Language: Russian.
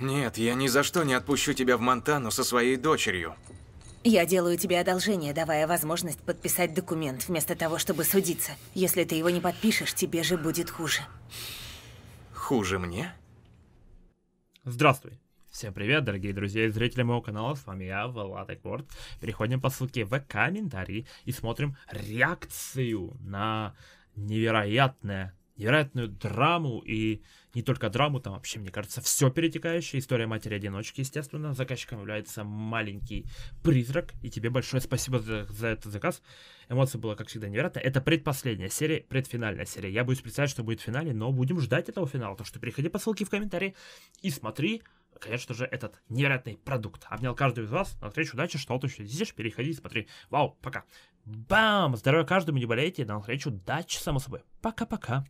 Нет, я ни за что не отпущу тебя в Монтану со своей дочерью. Я делаю тебе одолжение, давая возможность подписать документ, вместо того, чтобы судиться. Если ты его не подпишешь, тебе же будет хуже. Хуже мне? Здравствуй. Всем привет, дорогие друзья и зрители моего канала, с вами я, Влад Экорд. Переходим по ссылке в комментарии и смотрим реакцию на невероятное невероятную драму, и не только драму, там вообще, мне кажется, все перетекающее. История матери-одиночки, естественно. Заказчиком является маленький призрак, и тебе большое спасибо за, за этот заказ. эмоции было, как всегда, невероятно. Это предпоследняя серия, предфинальная серия. Я буду представлять, что будет в финале, но будем ждать этого финала. Так что переходи по ссылке в комментарии и смотри, конечно же, этот невероятный продукт. Обнял каждого из вас. На встречу, удачи, что ты здесь, переходи, смотри. Вау, пока. Бам! Здоровья каждому, не болейте. На встречу, удачи, само собой. Пока-пока.